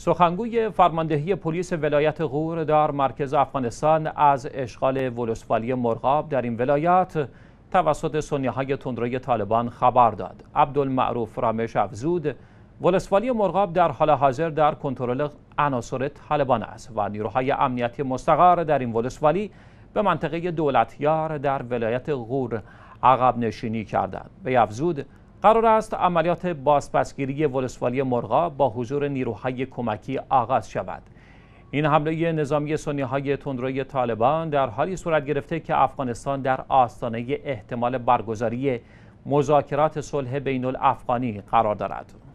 سخنگوی فرماندهی پلیس ولایت غور در مرکز افغانستان از اشغال ولسوالی مرغاب در این ولایت توسط سنیه های تندروی طالبان خبر داد عبدالمعروف رامش افزود ولسوالی مرغاب در حال حاضر در کنترل عناصر طالبان است و نیروهای امنیتی مستقر در این ولسوالی به منطقه دولتیار در ولایت غور عقب نشینی کردند به افزود قرار است عملیات بازپسگیری ولسوالی مرغا با حضور نیروهای کمکی آغاز شود این حمله نظامی سنی های تندروی طالبان در حالی صورت گرفته که افغانستان در آستانه احتمال برگزاری مذاکرات صلح بین الافغانی قرار دارد